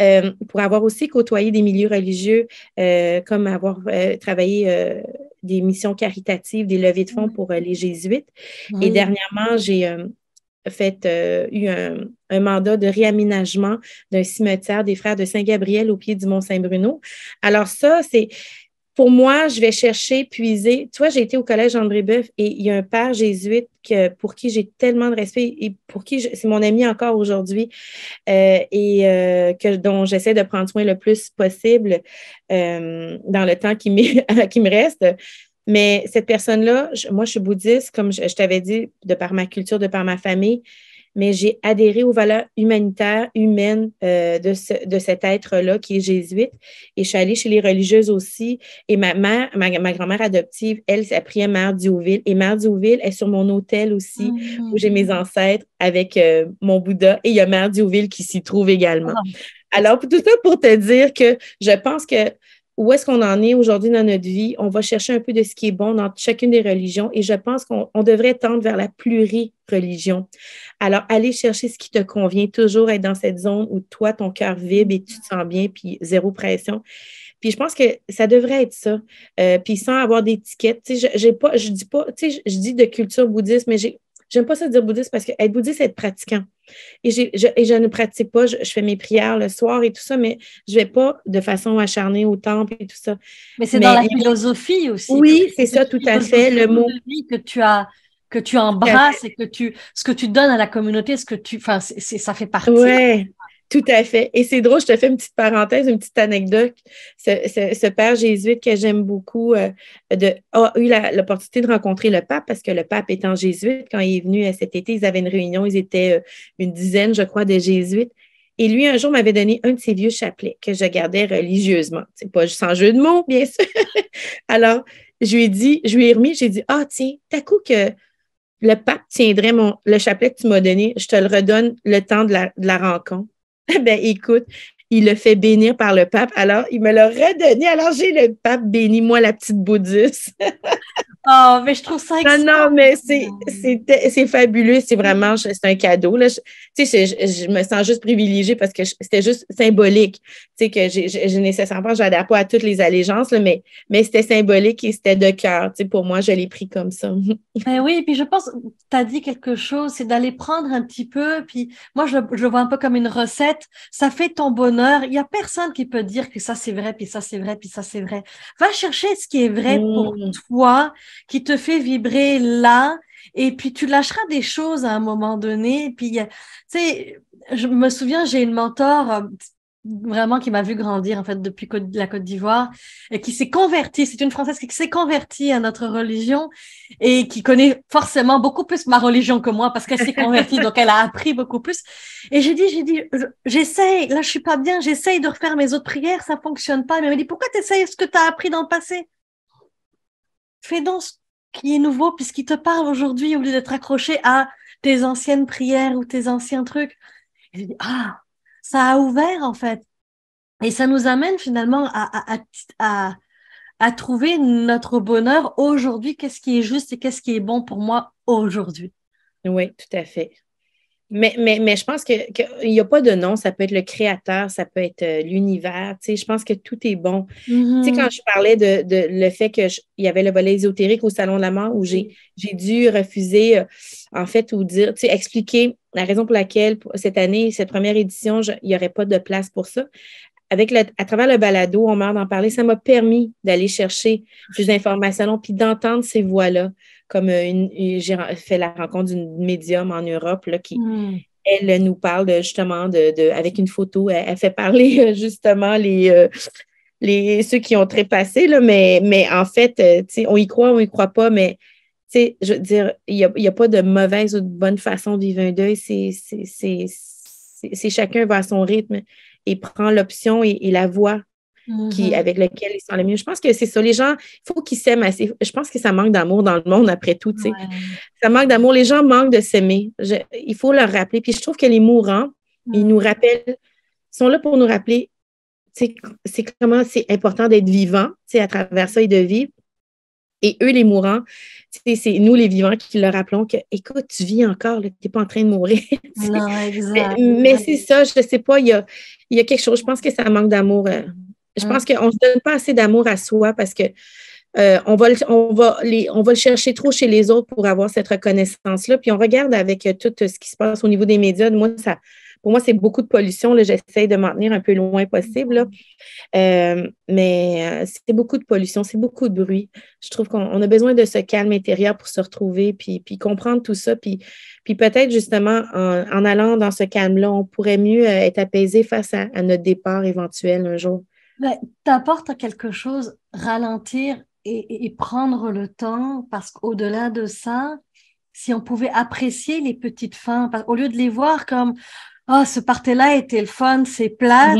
Euh, pour avoir aussi côtoyé des milieux religieux, comme avoir travaillé des missions caritatives, des levées de fonds pour euh, les jésuites. Et dernièrement, j'ai euh, fait euh, eu un, un, mandat de réaménagement d'un cimetière des frères de Saint-Gabriel au pied du Mont-Saint-Bruno. Alors ça, c'est pour moi, je vais chercher, puiser. Tu vois, j'ai été au collège André-Boeuf et il y a un père jésuite que, pour qui j'ai tellement de respect et pour qui c'est mon ami encore aujourd'hui euh, et euh, dont j'essaie de prendre soin le plus possible euh, dans le temps *laughs* qui, me reste. Mais cette personne-là, moi, je suis bouddhiste, comme je t'avais dit, de par ma culture, de par ma famille, mais j'ai adhéré aux valeurs humanitaires, humaines euh, de, cet être-là qui est jésuite. Et je suis allée chez les religieuses aussi. Et ma mère, ma, grand-mère adoptive, elle, s'appelait Mère Diouville. Et Mère Diouville est sur mon hôtel aussi, mmh. où j'ai mes ancêtres avec euh, mon Bouddha. Et il y a Mère Diouville qui s'y trouve également. Ah. Alors, tout ça pour te dire que je pense que où est-ce qu'on en est aujourd'hui dans notre vie. On va chercher un peu de ce qui est bon dans chacune des religions et je pense qu'on devrait tendre vers la pluri-religion. Alors, aller chercher ce qui te convient, toujours être dans cette zone où toi, ton cœur vibre et tu te sens bien, puis zéro pression. Puis je pense que ça devrait être ça. Euh, puis sans avoir d'étiquette, tu sais, j'ai je dis pas, tu sais, je dis de culture bouddhiste, mais j'ai J'aime pas ça dire bouddhiste parce que être bouddhiste, c'est être pratiquant. Et, je, ne pratique pas, je, fais mes prières le soir et tout ça, mais je ne vais pas de façon acharnée au temple et tout ça. Mais c'est dans la philosophie aussi. Oui, c'est ça, tout à fait. Le mot. Que tu as que tu embrasses et que tu ce que tu donnes à la communauté ce que tu enfin ça fait partie tout à fait. Et c'est drôle, je te fais une petite parenthèse, une petite anecdote. Ce, père jésuite que j'aime beaucoup euh, a eu l'opportunité de rencontrer le pape parce que le pape étant jésuite, quand il est venu à euh, cet été, ils avaient une réunion, ils étaient euh, une dizaine, je crois, de jésuites. Et lui, un jour, m'avait donné un de ses vieux chapelets que je gardais religieusement. C'est pas sans jeu de mots, bien sûr. *laughs* Alors, je lui ai dit, je lui ai remis, j'ai dit, ah, tiens, t'as coup que le pape tiendrait mon, le chapelet que tu m'as donné, je te le redonne le temps de la rencontre. *laughs* ben écoute, il le fait bénir par le pape. Alors, il me l'a redonné. Alors, j'ai le pape béni, moi, la petite bouddhiste. *laughs* oh, mais je trouve ça excitant. Non, non, mais c'est fabuleux. C'est vraiment, c'est un cadeau. Là tu sais, je, me sens juste privilégiée parce que c'était juste symbolique, tu sais, que je nécessairement, pas à toutes les allégeances, mais, c'était symbolique et c'était de cœur, tu sais, pour moi, je l'ai pris comme ça. *laughs* Ben oui, puis je pense, tu as dit quelque chose, c'est d'aller prendre un petit peu, puis moi, je, je vois un peu comme une recette, ça fait ton bonheur, il n'y a personne qui peut dire que ça c'est vrai, puis ça c'est vrai, puis ça c'est vrai. Va chercher ce qui est vrai pour mmh. toi, qui te fait vibrer là, et puis tu lâcheras des choses à un moment donné. puis, euh, tu sais, je me souviens, j'ai une mentor euh, vraiment qui m'a vu grandir en fait depuis la Côte d'Ivoire et qui s'est convertie. C'est une Française qui s'est convertie à notre religion et qui connaît forcément beaucoup plus ma religion que moi parce qu'elle s'est convertie, donc elle a appris beaucoup plus. Et j'ai dit, j'ai dit, j'essaye. Là, je suis pas bien. J'essaye de refaire mes autres prières, ça fonctionne pas. Mais elle m'a dit, pourquoi t'essayes ce que t'as appris dans le passé Fais donc qui est nouveau, puisqu'il te parle aujourd'hui, au lieu d'être accroché à tes anciennes prières ou tes anciens trucs. ah, ça a ouvert en fait. Et ça nous amène finalement à, à, à trouver notre bonheur aujourd'hui, qu'est-ce qui est juste et qu'est-ce qui est bon pour moi aujourd'hui. Oui, tout à fait. Mais, je pense qu'il n'y a pas de nom. Ça peut être le créateur, ça peut être euh, l'univers. Tu je pense que tout est bon. quand mm-hmm. je parlais de, le fait qu'il y avait le volet ésotérique au Salon de la mort où j'ai dû refuser, euh, en fait, ou dire, tu expliquer la raison pour laquelle cette année, cette première édition, il n'y aurait pas de place pour ça avec à travers le balado, on m'a d'en parler, ça m'a permis d'aller chercher plus d'informations puis d'entendre ces voix-là. Comme euh, une, j'ai fait la rencontre d'une médium en Europe là, qui, hmm. elle nous parle justement de, avec une photo, elle, fait parler euh, justement les, euh, les, ceux qui ont trépassé, là, mais, mais en fait, on y croit, on y croit pas, mais je veux dire, il n'y a, a, pas de mauvaise ou de bonne façon de vivre un deuil, c'est chacun va à son rythme et prend l'option et, la voie qui, mhm. avec laquelle ils sont le mieux. Je pense que c'est ça. Les gens, il faut qu'ils s'aiment assez. Je pense que ça manque d'amour dans le monde après tout. Ça manque d'amour. Les gens manquent de s'aimer. Il faut leur rappeler. Puis je trouve que les mourants, mhm. ils nous rappellent, sont là pour nous rappeler c'est comment c'est important d'être vivant, à travers ça et de vivre. Et eux, les mourants, c'est nous, les vivants, qui leur rappelons que, écoute, tu vis encore, tu n'es pas en train de mourir. *laughs* Mais, c'est ça, je ne sais pas, il y a, il y a quelque chose. Je pense que ça manque d'amour. Euh. Je pense qu'on ne se donne pas assez d'amour à soi parce que euh, on, va on va le chercher trop chez les autres pour avoir cette reconnaissance-là. Puis on regarde avec euh, tout ce qui se passe au niveau des médias. Moi, ça, pour moi, c'est beaucoup de pollution. J'essaie de m'en tenir un peu loin possible. Euh, mais euh, c'est beaucoup de pollution, c'est beaucoup de bruit. Je trouve qu'on a besoin de ce calme intérieur pour se retrouver, puis, puis comprendre tout ça. Puis, puis peut-être justement, en, allant dans ce calme-là, on pourrait mieux euh, être apaisé face à, notre départ éventuel un jour. Ben, T'apportes quelque chose, ralentir et, et, prendre le temps, parce qu'au-delà de ça, si on pouvait apprécier les petites fins, au lieu de les voir comme ah, oh, ce parté là était le fun, c'est plate.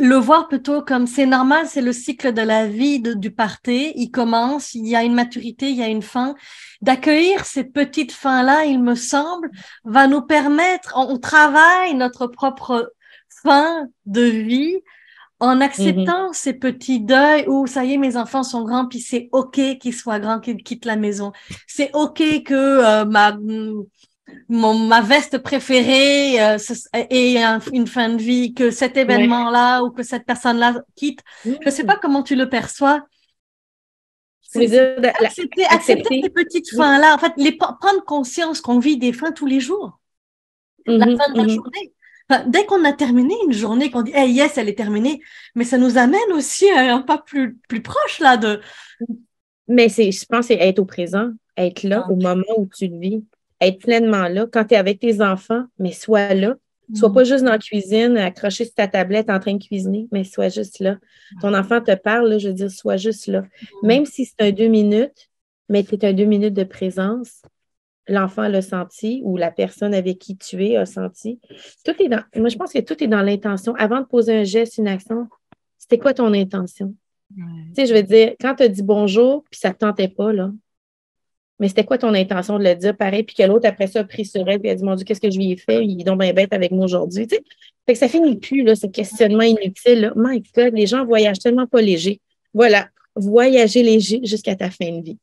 Le voir plutôt comme c'est normal, c'est le cycle de la vie du parté. Il commence, il y a une maturité, il y a une fin. D'accueillir ces petites fins-là, il me semble, va nous permettre, on, travaille notre propre fin de vie en acceptant mhm. ces petits deuils où ça y est mes enfants sont grands puis c'est ok qu'ils soient grands qu'ils quittent la maison c'est ok que euh, ma ma veste préférée euh, euh, et une fin de vie, que cet événement-là ou que cette personne-là quitte. Je ne sais pas mmh. comment tu le perçois. Bah, accepter, accepter, ces petites fins-là, en fait, les, prendre conscience qu'on vit des fins tous les jours, la mmh fin de la mmh journée. dès qu'on a terminé une journée, qu'on dit hey, yes, elle est terminée », mais ça nous amène aussi à un pas plus, proche là de… Mais je pense c'est être au présent, être là ah au moment où tu le vis être pleinement là. Quand tu es avec tes enfants, mais sois là. Sois mm. pas juste dans la cuisine, accroché sur ta tablette en train de cuisiner, mais sois juste là. Ton enfant te parle, je veux dire, sois juste là. Mm. Même si c'est un deux minutes, mais c'est un deux minutes de présence, l'enfant l'a senti ou la personne avec qui tu es a senti. Tout est dans, moi, je pense que tout est dans l'intention. Avant de poser un geste, une action, c'était quoi ton intention? Tu sais, je veux dire, quand tu as dit bonjour, puis ça ne te tentait pas, là, mais c'était quoi ton intention de le dire pareil? Puis que l'autre, après ça, a pris sur elle, puis a dit, mon Dieu, qu'est-ce que je lui ai fait? Il est donc bien bête avec moi aujourd'hui. Tu sais? Fait que ça finit plus, là, ce questionnement inutile. Là. My God, les gens voyagent tellement pas léger. Voilà, voyager léger jusqu'à ta fin de vie.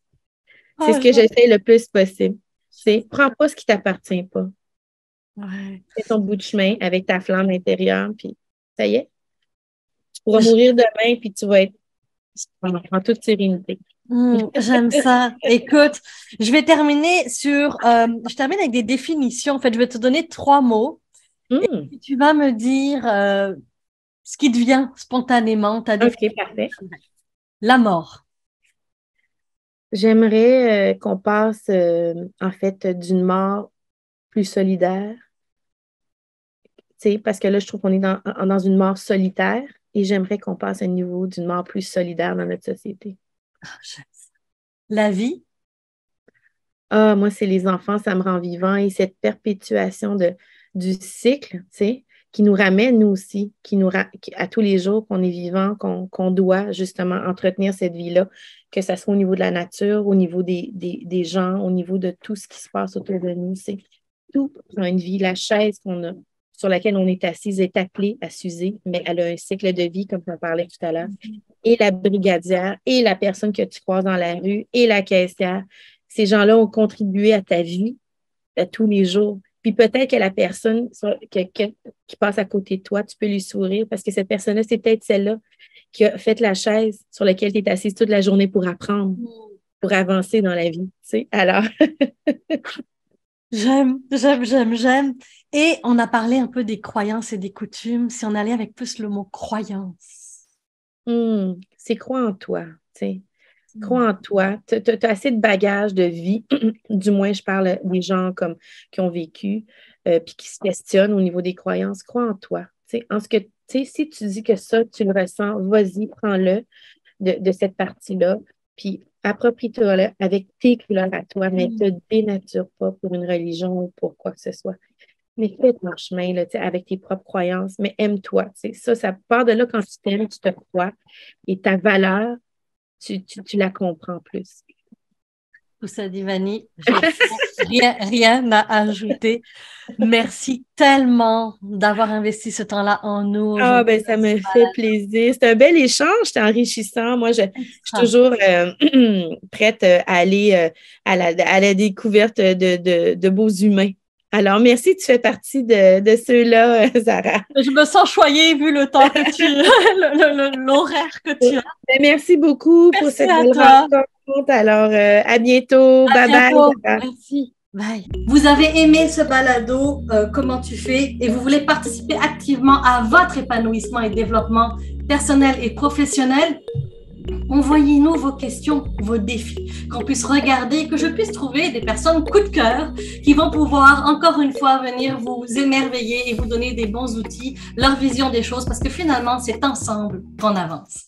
C'est ce que ah, j'essaie le plus possible. C'est prends pas ce qui t'appartient pas. Ouais. Fais ton bout de chemin avec ta flamme intérieure, puis ça y est. Tu pourras mourir demain, puis tu vas être en toute sérénité. Mmh, *laughs* j'aime ça. Écoute, je vais terminer sur. Euh, je termine avec des définitions. En fait, je vais te donner trois mots. Mmh. tu vas me dire euh, ce qui devient spontanément ta définition. La mort. J'aimerais euh, qu'on passe en fait d'une mort plus solidaire. parce que là, je trouve qu'on est dans, dans une mort solitaire et j'aimerais qu'on passe à un niveau d'une mort plus solidaire dans notre société. *laughs* La vie? Ah, moi, c'est les enfants, ça me rend vivant et cette perpétuation de, du cycle, tu qui nous ramène, nous aussi, qui nous à tous les jours qu'on est vivant, qu'on doit justement entretenir cette vie-là, que ce soit au niveau de la nature, au niveau des, des, gens, au niveau de tout ce qui se passe autour de nous. C'est tout prend une vie, la chaise qu'on a, sur laquelle on est assise est appelée à s'user, mais elle a un cycle de vie, comme en parlais tout à l'heure. Et la brigadière, et la personne que tu croises dans la rue, et la caissière, ces gens-là ont contribué à ta vie à tous les jours. Puis peut-être que la personne qui passe à côté de toi, tu peux lui sourire parce que cette personne-là, c'est peut-être celle-là qui a fait la chaise sur laquelle tu es assise toute la journée pour apprendre, mm. pour avancer dans la vie. Tu sais? Alors, *laughs* J'aime, j'aime, j'aime, j'aime. Et on a parlé un peu des croyances et des coutumes. Si on allait avec plus le mot croyance. Hmm, c'est crois en toi, tu sais. Hmm. Crois en toi. Tu as, assez de bagages de vie, *clears throat* du moins je parle des gens comme, qui ont vécu, et euh, puis qui se questionnent au niveau des croyances. Crois en toi. en ce que, si tu dis que ça, tu le ressens, vas-y, prends-le de, cette partie-là. Puis approprie toi là, avec tes couleurs à toi, mais ne mm. te dénature pas pour une religion ou pour quoi que ce soit. Mais fais ton chemin là, avec tes propres croyances, mais aime-toi. Ça, ça part de là quand tu t'aimes, tu te crois et ta valeur, tu la comprends plus ça dit, rien, rien à ajouter. Merci tellement d'avoir investi ce temps-là en nous. Ah, ben, ça me fait plaisir. C'est un bel échange, c'est enrichissant. Moi, je, suis toujours euh, *clears throat* prête euh, à aller euh, à, la, découverte de, beaux humains. Alors, merci, tu fais partie de, de ceux-là, Zara. Je me sens choyée vu le temps que tu *laughs* l'horaire que tu as. Ben, merci beaucoup pour cette belle alors, euh, à bientôt. bye, Bye, Merci. Bye. Vous avez aimé ce balado, euh, comment tu fais, et vous voulez participer activement à votre épanouissement et développement personnel et professionnel? Envoyez-nous vos questions, vos défis, qu'on puisse regarder, que je puisse trouver des personnes coup de cœur qui vont pouvoir encore une fois venir vous émerveiller et vous donner des bons outils, leur vision des choses, parce que finalement, c'est ensemble qu'on avance.